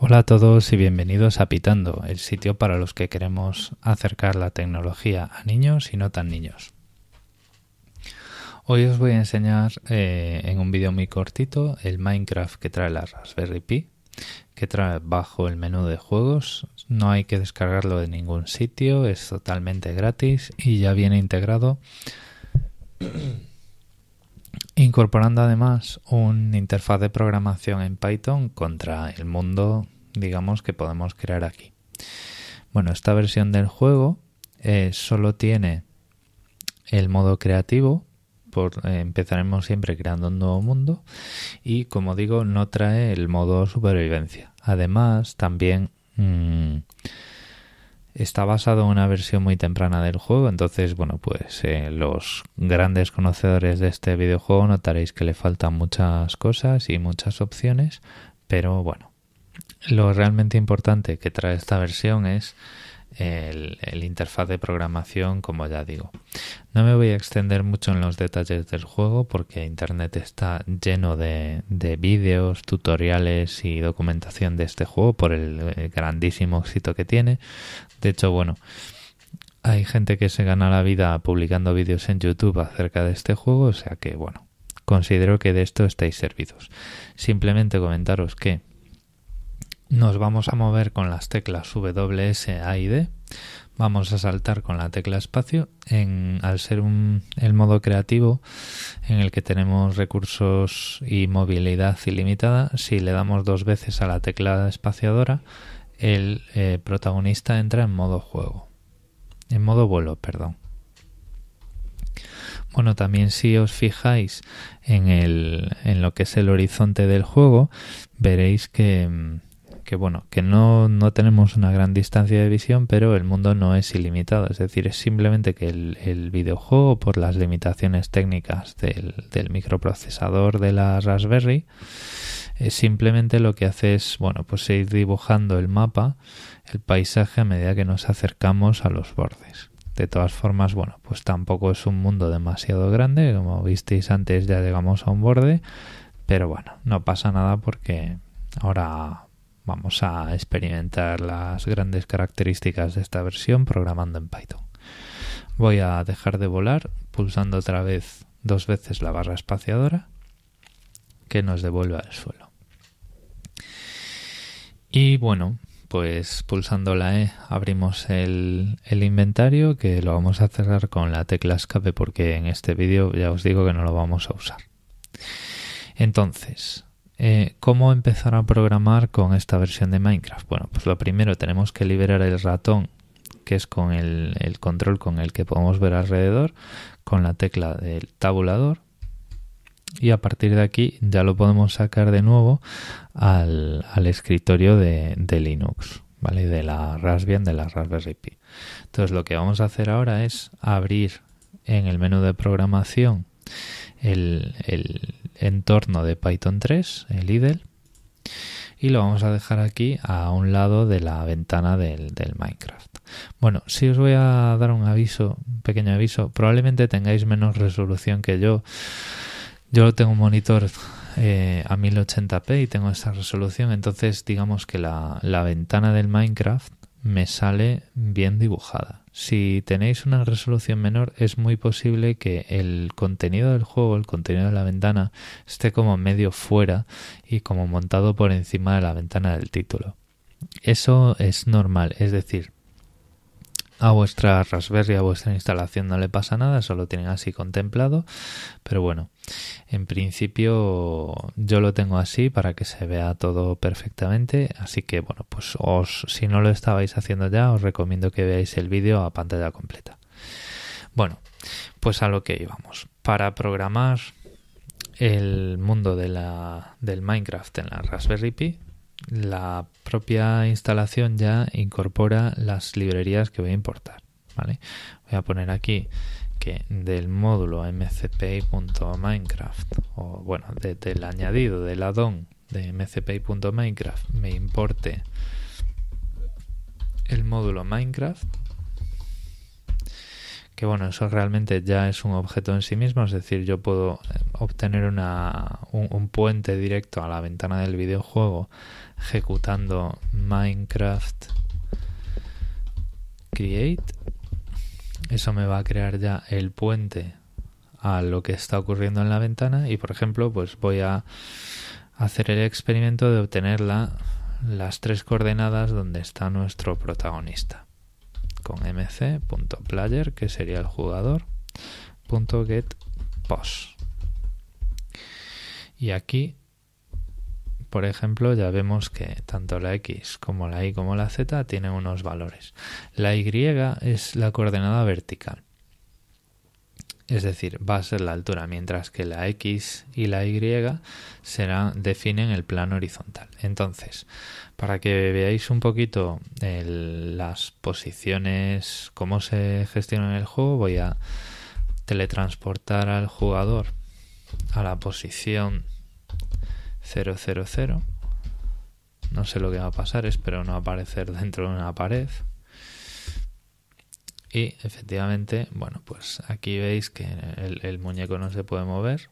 Hola a todos y bienvenidos a Pitando, el sitio para los que queremos acercar la tecnología a niños y no tan niños. Hoy os voy a enseñar eh, en un vídeo muy cortito el Minecraft que trae la Raspberry Pi, que trae bajo el menú de juegos. No hay que descargarlo de ningún sitio, es totalmente gratis y ya viene integrado incorporando además una interfaz de programación en Python contra el mundo, digamos, que podemos crear aquí. Bueno, esta versión del juego eh, solo tiene el modo creativo, por, eh, empezaremos siempre creando un nuevo mundo y como digo no trae el modo supervivencia. Además también mm, está basado en una versión muy temprana del juego, entonces bueno, pues eh, los grandes conocedores de este videojuego notaréis que le faltan muchas cosas y muchas opciones, pero bueno, lo realmente importante que trae esta versión es el, interfaz de programación, como ya digo. No me voy a extender mucho en los detalles del juego porque Internet está lleno de, vídeos, tutoriales y documentación de este juego por el, grandísimo éxito que tiene. De hecho, bueno, hay gente que se gana la vida publicando vídeos en YouTube acerca de este juego, o sea que, bueno, considero que de esto estáis servidos. Simplemente comentaros que nos vamos a mover con las teclas S, A y D. Vamos a saltar con la tecla espacio. En, al ser el modo creativo en el que tenemos recursos y movilidad ilimitada, si le damos dos veces a la tecla espaciadora, el eh, protagonista entra en modo juego. En modo vuelo, perdón. Bueno, también si os fijáis en lo que es el horizonte del juego, veréis que mm, que bueno, que no, tenemos una gran distancia de visión, pero el mundo no es ilimitado. Es decir, es simplemente que el, videojuego, por las limitaciones técnicas del, microprocesador de la Raspberry, es eh, simplemente lo que hace es, bueno, pues ir dibujando el mapa, el paisaje a medida que nos acercamos a los bordes. De todas formas, bueno, pues tampoco es un mundo demasiado grande, como visteis antes ya llegamos a un borde, pero bueno, no pasa nada porque ahora Vamos a experimentar las grandes características de esta versión programando en Python. Voy a dejar de volar pulsando otra vez dos veces la barra espaciadora que nos devuelve al suelo. Y bueno, pues pulsando la E abrimos el, el, inventario que lo vamos a cerrar con la tecla escape porque en este vídeo ya os digo que no lo vamos a usar. Entonces, eh, ¿Cómo empezar a programar con esta versión de Minecraft? Bueno, pues lo primero tenemos que liberar el ratón, que es con el, control con el que podemos ver alrededor, con la tecla del tabulador. Y a partir de aquí ya lo podemos sacar de nuevo al, escritorio de, Linux. ¿vale? De la Raspbian, de la Raspberry Pi. Entonces lo que vamos a hacer ahora es abrir en el menú de programación el, entorno de Python 3, el IDEL, y lo vamos a dejar aquí a un lado de la ventana del, Minecraft. Bueno, si os voy a dar un aviso, un pequeño aviso, probablemente tengáis menos resolución que yo. Yo tengo un monitor eh, a 1080p y tengo esa resolución, entonces digamos que la ventana del Minecraft me sale bien dibujada. Si tenéis una resolución menor es muy posible que el contenido del juego, el contenido de la ventana, esté como medio fuera y como montado por encima de la ventana del título. Eso es normal, es decir, a vuestra Raspberry, a vuestra instalación no le pasa nada, solo tienen así contemplado. Pero bueno, en principio yo lo tengo así para que se vea todo perfectamente. Así que bueno, pues os, si no lo estabais haciendo ya, os recomiendo que veáis el vídeo a pantalla completa. Bueno, pues a lo que íbamos. Para programar el mundo de la, del Minecraft en la Raspberry Pi, la propia instalación ya incorpora las librerías que voy a importar. ¿vale? Voy a poner aquí que del módulo mcpi.minecraft o bueno, desde el añadido del addon de minecraft, me importe el módulo Minecraft que bueno, eso realmente ya es un objeto en sí mismo, es decir, yo puedo eh, obtener un, puente directo a la ventana del videojuego ejecutando Minecraft Create. Eso me va a crear ya el puente a lo que está ocurriendo en la ventana y por ejemplo pues voy a hacer el experimento de obtener las tres coordenadas donde está nuestro protagonista con mc.player, que sería el jugador, get Y aquí, por ejemplo, ya vemos que tanto la X como la Y como la Z tienen unos valores. La Y es la coordenada vertical es decir, va a ser la altura, mientras que la X y la Y definen el plano horizontal. Entonces, para que veáis un poquito las posiciones, cómo se gestionan el juego, voy a teletransportar al jugador a la posición 000. No sé lo que va a pasar, espero no aparecer dentro de una pared. Y efectivamente, bueno, pues aquí veis que el, muñeco no se puede mover.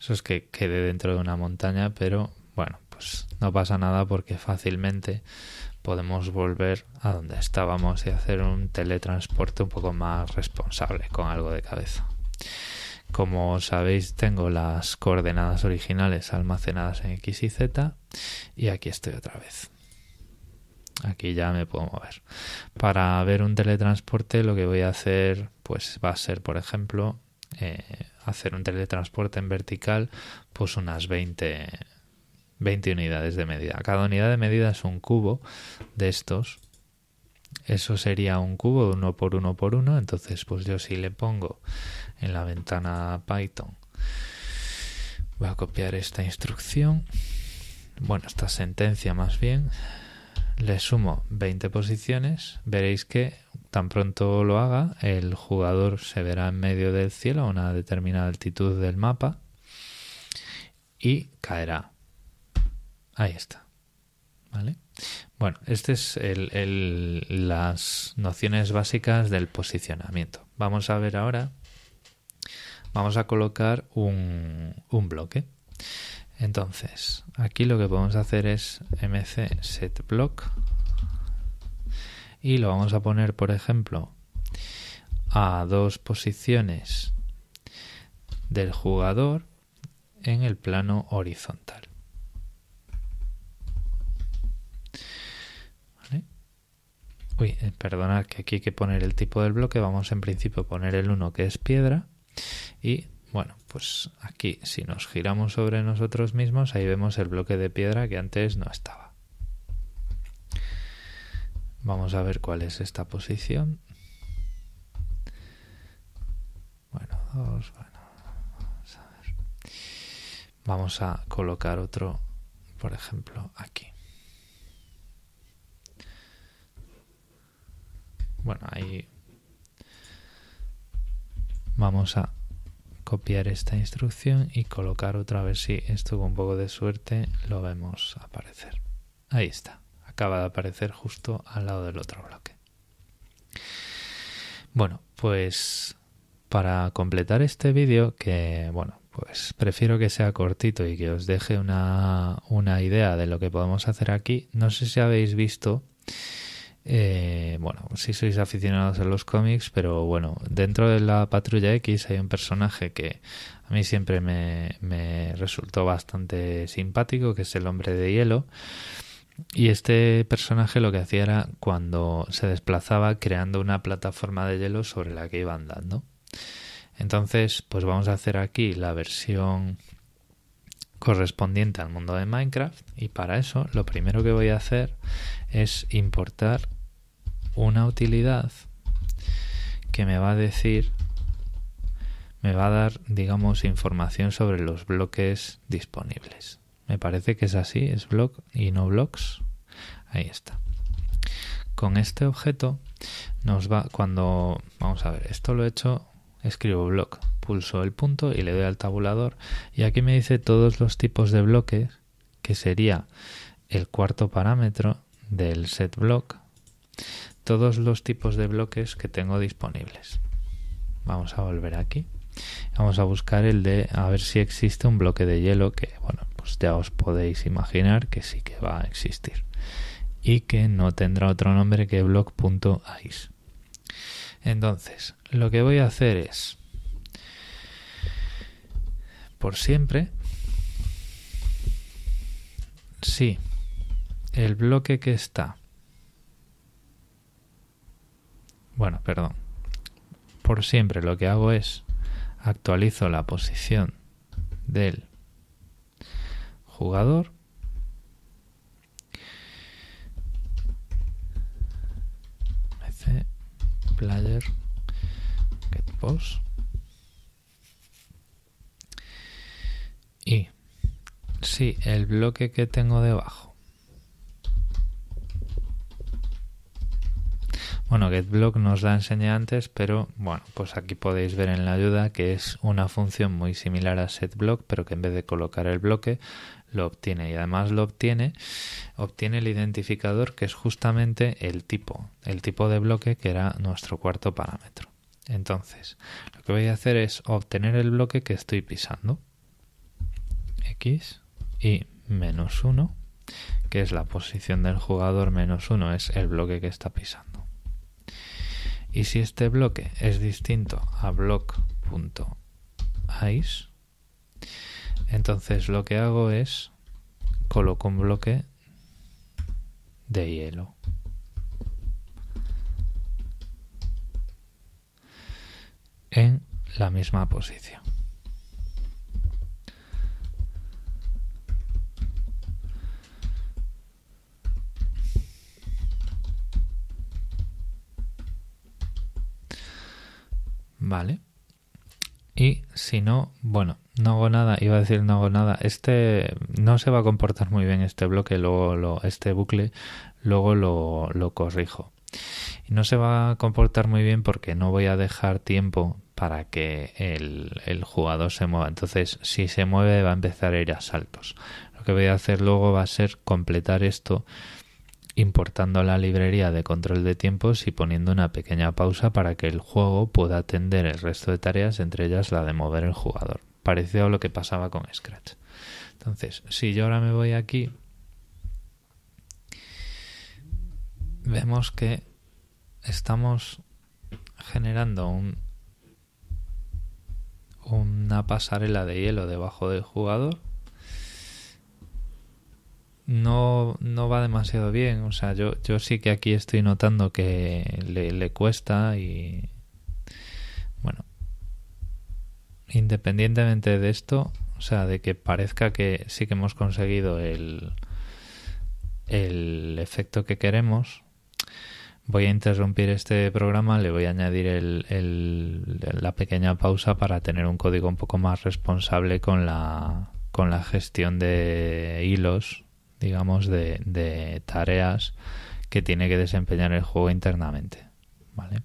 Eso es que quede dentro de una montaña, pero bueno, pues no pasa nada porque fácilmente podemos volver a donde estábamos y hacer un teletransporte un poco más responsable con algo de cabeza. Como sabéis, tengo las coordenadas originales almacenadas en X y Z y aquí estoy otra vez aquí ya me puedo mover. Para ver un teletransporte lo que voy a hacer pues va a ser, por ejemplo, eh, hacer un teletransporte en vertical pues unas 20, unidades de medida. Cada unidad de medida es un cubo de estos. Eso sería un cubo de uno por uno por uno. Entonces pues yo si le pongo en la ventana Python voy a copiar esta instrucción. Bueno, esta sentencia más bien, le sumo 20 posiciones, veréis que tan pronto lo haga, el jugador se verá en medio del cielo a una determinada altitud del mapa y caerá. Ahí está. Bueno, estas es el, las nociones básicas del posicionamiento. Vamos a ver ahora, vamos a colocar un, un bloque. Entonces, aquí lo que podemos hacer es mc set block y lo vamos a poner, por ejemplo, a dos posiciones del jugador en el plano horizontal. Uy, eh, perdonad que aquí hay que poner el tipo del bloque, vamos en principio a poner el 1 que es piedra y bueno, pues aquí si nos giramos sobre nosotros mismos, ahí vemos el bloque de piedra que antes no estaba. Vamos a ver cuál es esta posición. Bueno, dos, bueno, vamos a ver. Vamos a colocar otro, por ejemplo, aquí. Bueno, ahí vamos a copiar esta instrucción y colocar otra vez si esto con un poco de suerte lo vemos aparecer. Ahí está, acaba de aparecer justo al lado del otro bloque. Bueno, pues para completar este vídeo, que bueno, pues prefiero que sea cortito y que os deje una, una idea de lo que podemos hacer aquí, no sé si habéis visto eh, bueno, si sois aficionados a los cómics, pero bueno, dentro de la Patrulla X hay un personaje que a mí siempre me, me resultó bastante simpático, que es el hombre de hielo. Y este personaje lo que hacía era cuando se desplazaba creando una plataforma de hielo sobre la que iba andando. Entonces, pues vamos a hacer aquí la versión correspondiente al mundo de Minecraft y para eso lo primero que voy a hacer es importar una utilidad que me va a decir, me va a dar, digamos, información sobre los bloques disponibles. Me parece que es así, es block y no blocks. Ahí está. Con este objeto nos va cuando vamos a ver, esto lo he hecho, escribo block, pulso el punto y le doy al tabulador y aquí me dice todos los tipos de bloques que sería el cuarto parámetro del set block todos los tipos de bloques que tengo disponibles. Vamos a volver aquí. Vamos a buscar el de a ver si existe un bloque de hielo que, bueno, pues ya os podéis imaginar que sí que va a existir y que no tendrá otro nombre que block.ice. Entonces, lo que voy a hacer es por siempre si el bloque que está bueno, perdón, por siempre lo que hago es actualizo la posición del jugador player get post y si el bloque que tengo debajo Bueno, GetBlock nos da enseñé antes, pero bueno, pues aquí podéis ver en la ayuda que es una función muy similar a setBlock, pero que en vez de colocar el bloque, lo obtiene y además lo obtiene, obtiene el identificador que es justamente el tipo, el tipo de bloque que era nuestro cuarto parámetro. Entonces, lo que voy a hacer es obtener el bloque que estoy pisando. X y menos 1, que es la posición del jugador menos 1, es el bloque que está pisando. Y si este bloque es distinto a block.ice, entonces lo que hago es coloco un bloque de hielo. en la misma posición. Vale. Y si no, bueno, no hago nada, iba a decir no hago nada. Este no se va a comportar muy bien este bloque, luego lo, este bucle, luego lo, corrijo. Y no se va a comportar muy bien porque no voy a dejar tiempo para que el, el jugador se mueva. Entonces, si se mueve, va a empezar a ir a saltos. Lo que voy a hacer luego va a ser completar esto importando la librería de control de tiempos y poniendo una pequeña pausa para que el juego pueda atender el resto de tareas, entre ellas la de mover el jugador. Parecido a lo que pasaba con Scratch. Entonces, si yo ahora me voy aquí, vemos que estamos generando un, una pasarela de hielo debajo del jugador no, va demasiado bien. O sea, yo, sí que aquí estoy notando que le, cuesta y. Bueno. Independientemente de esto, o sea, de que parezca que sí que hemos conseguido el, el efecto que queremos, voy a interrumpir este programa, le voy a añadir la pequeña pausa para tener un código un poco más responsable con la gestión de hilos digamos, de, tareas que tiene que desempeñar el juego internamente. ¿Vale?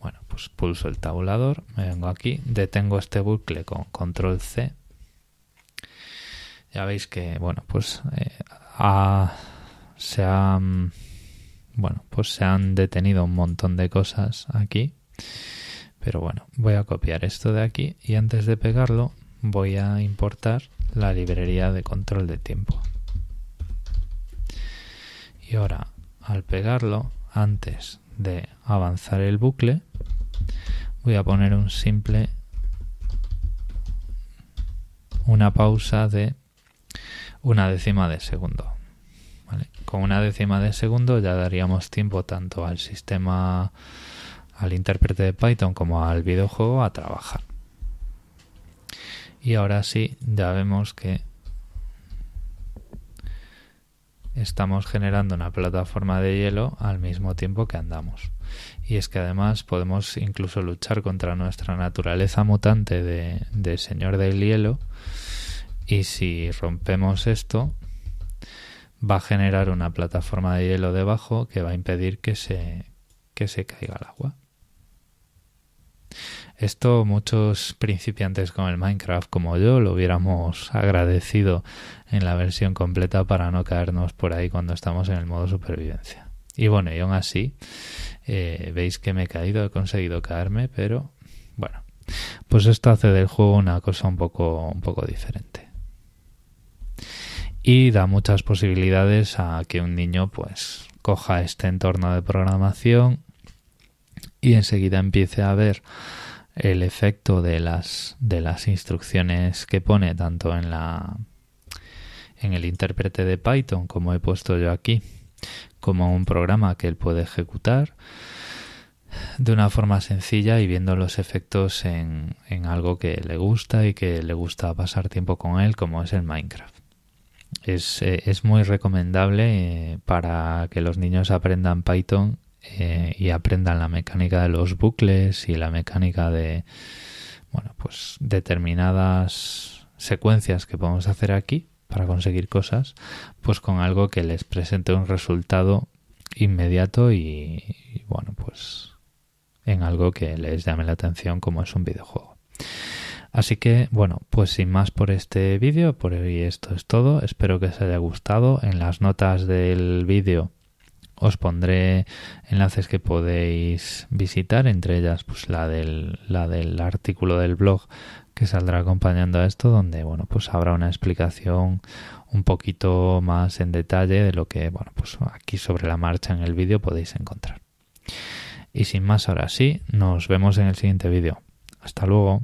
Bueno, pues pulso el tabulador, me vengo aquí, detengo este bucle con control C. Ya veis que, bueno, pues eh, se han, bueno, pues se han detenido un montón de cosas aquí. Pero bueno, voy a copiar esto de aquí y antes de pegarlo voy a importar la librería de control de tiempo y ahora al pegarlo antes de avanzar el bucle voy a poner un simple una pausa de una décima de segundo con una décima de segundo ya daríamos tiempo tanto al sistema al intérprete de Python como al videojuego a trabajar y ahora sí ya vemos que estamos generando una plataforma de hielo al mismo tiempo que andamos. Y es que además podemos incluso luchar contra nuestra naturaleza mutante de, Señor del Hielo. Y si rompemos esto, va a generar una plataforma de hielo debajo que va a impedir que se, que se caiga el agua. Esto muchos principiantes con el Minecraft como yo lo hubiéramos agradecido en la versión completa para no caernos por ahí cuando estamos en el modo supervivencia. Y bueno, y aún así, eh, veis que me he caído, he conseguido caerme, pero bueno, pues esto hace del juego una cosa un poco, un poco diferente. Y da muchas posibilidades a que un niño pues coja este entorno de programación y enseguida empiece a ver el efecto de las, de las instrucciones que pone tanto en, la, en el intérprete de Python, como he puesto yo aquí, como un programa que él puede ejecutar de una forma sencilla y viendo los efectos en, en algo que le gusta y que le gusta pasar tiempo con él, como es el Minecraft. Es, eh, es muy recomendable eh, para que los niños aprendan Python eh, y aprendan la mecánica de los bucles y la mecánica de, bueno, pues determinadas secuencias que podemos hacer aquí para conseguir cosas, pues con algo que les presente un resultado inmediato y, y bueno, pues en algo que les llame la atención como es un videojuego. Así que bueno, pues sin más por este vídeo, por hoy esto es todo, espero que os haya gustado, en las notas del vídeo os pondré enlaces que podéis visitar, entre ellas pues la del, la del artículo del blog que saldrá acompañando a esto, donde bueno, pues habrá una explicación un poquito más en detalle de lo que, bueno, pues aquí sobre la marcha en el vídeo podéis encontrar. Y sin más, ahora sí, nos vemos en el siguiente vídeo. Hasta luego.